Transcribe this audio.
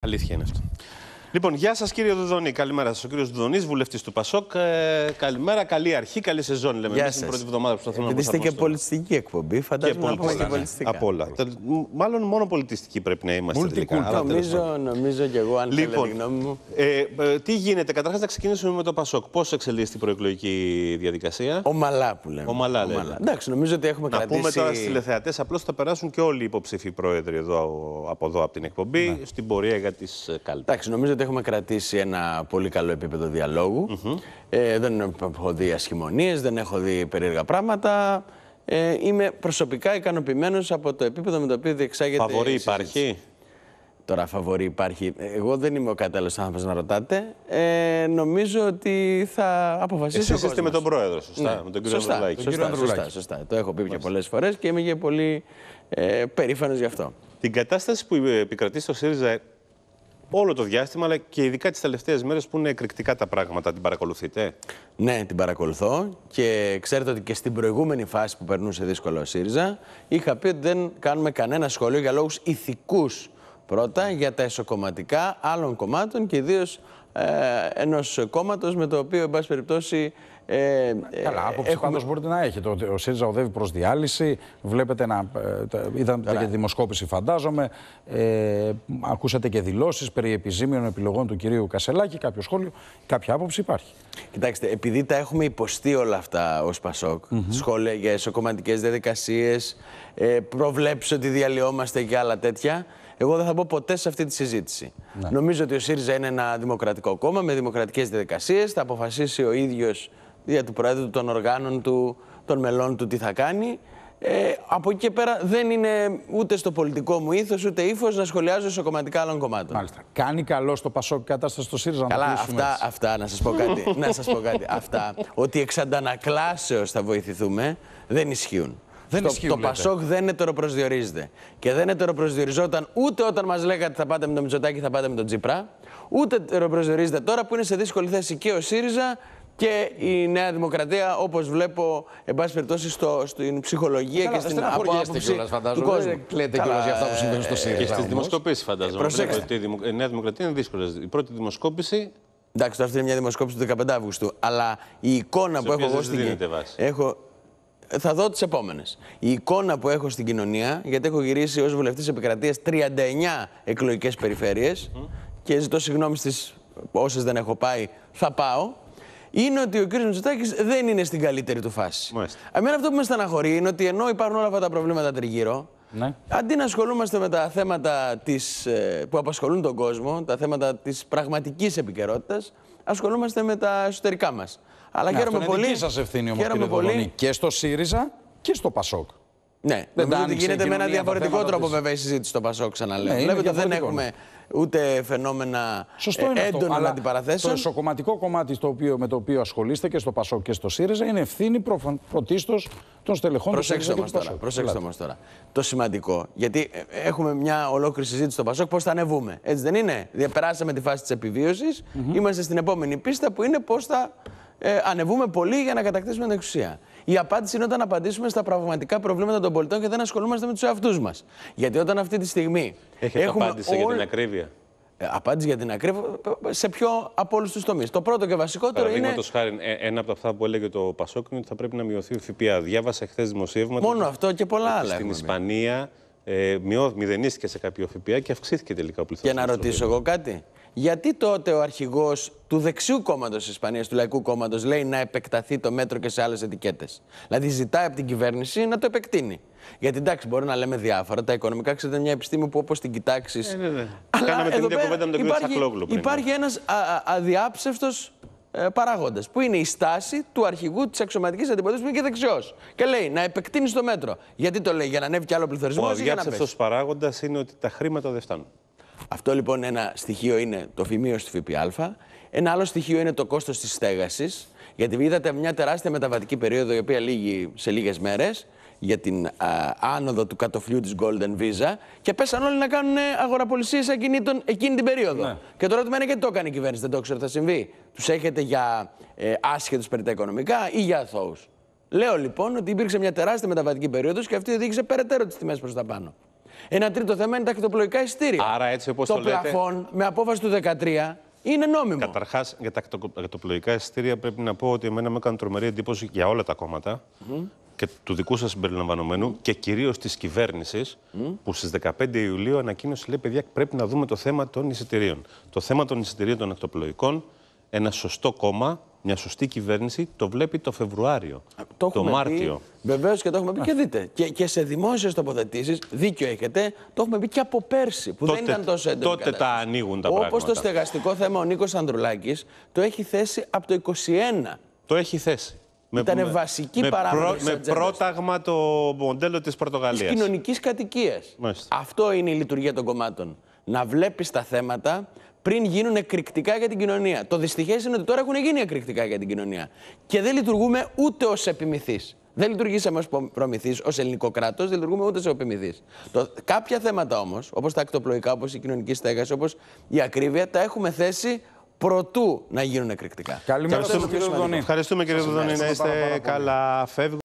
Αλήθεια είναι αυτό. Λοιπόν, γεια σας κύριε Δουδονή. Καλημέρα σας. Ο κύριος Δουδονής, βουλευτής του Πασόκ. Ε, καλημέρα, καλή αρχή, καλή σεζόν. Λέμε γεια την πρώτη εβδομάδα που θέλω να Είστε και πολιτιστική εκπομπή, φαντάζομαι. Και πολιτιστική. και πολιτιστικά. Από όλα. Μάλλον μόνο πολιτιστική πρέπει να είμαστε τελικά. νομίζω, νομίζω και εγώ, αν λοιπόν, θέλετε γνώμη μου. Ε, ε, τι γίνεται, καταρχάς να ξεκινήσουμε με το Πασόκ. Πώς εξελίσσεται η προεκλογική διαδικασία. Ομαλά που λέμε. Ομαλά, λέμε. Ομαλά. Εντάξει, νομίζω ότι έχουμε κρατήσει. Να πούμε τώρα στι τηλεθεατές, απλώς θα περάσουν και όλοι οι υποψήφοι πρόεδροι από εδώ από την εκπομπή ναι. στην πορεία για τις ε, κάλπες ότι έχουμε κρατήσει ένα πολύ καλό επίπεδο διαλόγου. ε, δεν έχω δει ασχημονίες, δεν έχω δει περίεργα πράγματα. Ε, είμαι προσωπικά ικανοποιημένος από το επίπεδο με το οποίο διεξάγεται. Φαβορή υπάρχει. Τώρα, φαβορή υπάρχει. Ε, εγώ δεν είμαι ο κατάλληλος άνθρωπος να ρωτάτε. Ε, νομίζω ότι θα αποφασίσει. Εσείς ο είστε με τον πρόεδρο, σωστά. Ναι. Με τον κύριο Ανδρουλάκη. Σωστά, σωστά, σωστά, Το έχω πει και πολλές φορές και είμαι και πολύ ε, περήφανος γι' αυτό. Την κατάσταση που επικρατεί στο ΣΥΡΙΖΑ όλο το διάστημα, αλλά και ειδικά τις τελευταίες μέρες που είναι εκρηκτικά τα πράγματα. Την παρακολουθείτε? Ναι, την παρακολουθώ και ξέρετε ότι και στην προηγούμενη φάση που περνούσε δύσκολο ο ΣΥΡΙΖΑ είχα πει ότι δεν κάνουμε κανένα σχολείο για λόγους ηθικούς πρώτα για τα εσωκομματικά άλλων κομμάτων και ιδίως ε, ενός κόμματος με το οποίο, εν πάση περιπτώσει, ε, ε, Καλά, άποψη έχουμε... πάντως μπορείτε να έχετε. Ο ΣΥΡΙΖΑ οδεύει προς διάλυση, βλέπετε να... Ε, είδαμε και τη δημοσκόπηση φαντάζομαι, ε, ακούσατε και δηλώσεις περί επιζήμιων επιλογών του κυρίου Κασελάκη, κάποιο σχόλιο, κάποια άποψη υπάρχει. Κοιτάξτε, επειδή τα έχουμε υποστεί όλα αυτά ως ΠΑΣΟΚ, mm -hmm. σχόλια για εσωκομματικέ διαδικασίες, ε, προβλέψεις ότι διαλυόμαστε και άλλα τέτοια, εγώ δεν θα πω ποτέ σε αυτή τη συζήτηση. Ναι. Νομίζω ότι ο ΣΥΡΙΖΑ είναι ένα δημοκρατικό κόμμα με δημοκρατικές διαδικασίες, θα αποφασίσει ο ίδιος. Για του Πρόεδρου, των οργάνων του, των μελών του τι θα κάνει. Ε, από εκεί και πέρα δεν είναι ούτε στο πολιτικό μου ήθος ούτε ύφος να σχολιάζω ισοκομματικά άλλων κομμάτων. Μάλιστα. Κάνει καλό στο Πασόκ κατάσταση στο ΣΥΡΙΖΑ Καλά, να αυτά, αυτά, να σας πω κάτι. να σας πω κάτι. Αυτά ότι εξ αντανακλάσεως θα βοηθηθούμε δεν ισχύουν. Δεν το, ισχύουν, το λέτε. Πασόκ δεν ετεροπροσδιορίζεται. Και δεν ετεροπροσδιοριζόταν ούτε όταν μας λέγατε θα πάτε με τον Μητσοτάκη, θα πάτε με τον Τζίπρα, ούτε ετεροπροσδιορίζεται τώρα που είναι σε δύσκολη θέση και ο ΣΥΡΙΖΑ και η Νέα Δημοκρατία, όπως βλέπω, εν πάση περιπτώσει, στο, στην ψυχολογία ε, Καλά, και στην άποψη του κόσμου. Δεν κλαίτε κιόλας για αυτά που ε, συμβαίνουν στο ε, ΣΥΡΙΖΑ. Και στις δημοσκοπήσεις, φαντάζομαι. Προσέξτε. Η Νέα Δημοκρατία είναι δύσκολη. Η πρώτη δημοσκόπηση Εντάξει, αυτή είναι μια δημοσκόπηση του 15 Αύγουστου. Αλλά η εικόνα που έχω εγώ στην. κοινωνία. Έχω... Θα δω τις επόμενες. Η εικόνα που έχω στην κοινωνία, γιατί έχω γυρίσει ως βουλευτής επικρατείας 39 εκλογικές περιφέρειες και ζητώ συγγνώμη στις όσες δεν έχω πάει, θα πάω είναι ότι ο κ. Μητσοτάκης δεν είναι στην καλύτερη του φάση. Εμένα αυτό που με στεναχωρεί είναι ότι ενώ υπάρχουν όλα αυτά τα προβλήματα τριγύρω, ναι. αντί να ασχολούμαστε με τα θέματα της, ε, που απασχολούν τον κόσμο, τα θέματα της πραγματικής επικαιρότητας, ασχολούμαστε με τα εσωτερικά μας. Αλλά ναι, χαίρομαι αυτό είναι Δική σας ευθύνη όμως, κύριε πολύ... και στο ΣΥΡΙΖΑ και στο ΠΑΣΟΚ. Ναι, δεν νομίζω ότι γίνεται με ένα διαφορετικό τρόπο, της... βέβαια, η συζήτηση στο Πασόκ, ξαναλέω. Ναι, Βλέπετε, δεν έχουμε ναι ούτε φαινόμενα Σωστό ε, είναι έντονα αυτό, αντιπαραθέσεων. Το εσωκομματικό κομμάτι στο οποίο, με το οποίο ασχολείστε και στο Πασόκ και στο ΣΥΡΙΖΑ είναι ευθύνη προ, πρωτίστως των στελεχών προσέξτε του ΣΥΡΙΖΑ. Προσέξτε όμως τώρα. Το σημαντικό, γιατί ε, έχουμε μια ολόκληρη συζήτηση στο Πασόκ, πώς θα ανεβούμε. Έτσι δεν είναι. Διαπεράσαμε τη φάση της επιβίωσης, mm είμαστε στην επόμενη πίστα που είναι πώς θα ε, ανεβούμε πολύ για να κατακτήσουμε την εξουσία. Η απάντηση είναι όταν απαντήσουμε στα πραγματικά προβλήματα των πολιτών και δεν ασχολούμαστε με τους εαυτούς μας. Γιατί όταν αυτή τη στιγμή. Έχετε έχουμε απάντηση για την ακρίβεια. Ε, απάντηση για την ακρίβεια σε πιο από όλους τους τομείς. Το πρώτο και βασικότερο είναι. χάρη, ε, ένα από αυτά που έλεγε το Πασόκ είναι ότι θα πρέπει να μειωθεί ο ΦΠΑ. Διάβασα χθε δημοσίευμα. Μόνο αυτό και πολλά άλλα. Στην Ισπανία ε, μηδενίστηκε σε κάποιο ΦΠΑ και αυξήθηκε τελικά ο πληθυσμός. Και να ρωτήσω εγώ κάτι. Γιατί τότε ο αρχηγός του δεξιού κόμματος της Ισπανίας, του Λαϊκού Κόμματος, λέει να επεκταθεί το μέτρο και σε άλλες ετικέτες. Δηλαδή ζητάει από την κυβέρνηση να το επεκτείνει. Γιατί εντάξει, μπορεί να λέμε διάφορα. Τα οικονομικά ξέρετε μια επιστήμη που όπως την κοιτάξεις. Ε, ναι, ναι. Κάναμε την ίδια κουβέντα με τον κύριο Τσακλόγλου. Υπάρχει ναι. ένας αδιάψευτο ε, παράγοντες. Που είναι η στάση του αρχηγού της αξιωματικής αντιπολίτευσης που είναι και δεξιός. Και λέει να επεκτείνεις το μέτρο. Γιατί το λέει, για να ανέβει κι άλλο πληθωρισμός. Ο αδιάψευτο αυτό παράγοντας είναι ότι τα χρήματα δεν φτάνουν. Αυτό λοιπόν ένα στοιχείο είναι το φημείο του ΦΠΑ. Ένα άλλο στοιχείο είναι το κόστος της στέγασης. Γιατί είδατε μια τεράστια μεταβατική περίοδο η οποία λύγει σε λίγες μέρες για την α, άνοδο του κατοφλιού της Golden Visa και πέσαν όλοι να κάνουν ε, αγοραπολισίες ακινήτων εκείνη την περίοδο. Ναι. Και το ρωτήμα είναι γιατί το έκανε η κυβέρνηση, δεν το ξέρω θα συμβεί. Τους έχετε για ε, άσχετους περί τα οικονομικά ή για αθώους. Λέω λοιπόν ότι υπήρξε μια τεράστια μεταβατική περίοδος και αυτή οδήγησε περαιτέρω τις τιμές προς τα πάνω. Ένα τρίτο θέμα είναι τα ακτοπλοϊκά εισιτήρια. Άρα έτσι όπως το, το λέτε... πλαφόν με απόφαση του 13 είναι νόμιμο. Καταρχάς, για τα ακτοπλοϊκά εισιτήρια πρέπει να πω ότι εμένα μου έκανε τρομερή εντύπωση για όλα τα κόμματα και του δικού σας συμπεριλαμβανομένου και κυρίως της κυβέρνησης που στις 15 Ιουλίου ανακοίνωσε λέει: Παιδιά, πρέπει να δούμε το θέμα των εισιτηρίων. Το θέμα των εισιτηρίων των ακτοπλοϊκών, ένα σωστό κόμμα, μια σωστή κυβέρνηση το βλέπει το Φεβρουάριο. Το, το Μάρτιο. Βεβαίως και το έχουμε πει. Και δείτε. Και, σε δημόσιες τοποθετήσεις, δίκιο έχετε, το έχουμε πει και από πέρσι, που δεν ήταν τόσο έντονο. Τότε τα ανοίγουν τα Όπως πράγματα. Όπω το στεγαστικό θέμα, ο Νίκος Ανδρουλάκης το έχει θέσει από το 21. Το έχει θέσει. Ήταν βασική με, με πρόταγμα το μοντέλο της Πορτογαλίας. Της κοινωνικής κατοικίας. Αυτό είναι η λειτουργία των κομμάτων να βλέπεις τα θέματα πριν γίνουν εκρηκτικά για την κοινωνία. Το δυστυχές είναι ότι τώρα έχουν γίνει εκρηκτικά για την κοινωνία. Και δεν λειτουργούμε ούτε ως επιμηθή. Δεν λειτουργήσαμε ως προμηθή, ως ελληνικό κράτος, δεν λειτουργούμε ούτε ως επιμηθή. Κάποια θέματα όμως, όπως τα ακτοπλοϊκά, όπως η κοινωνική στέγαση, όπως η ακρίβεια, τα έχουμε θέσει προτού να γίνουν εκρηκτικά. Καλημέρα, κύριε Δονή. Ευχαριστούμε, κύριε Δουδονή. Να είστε καλά. Φεύγουμε.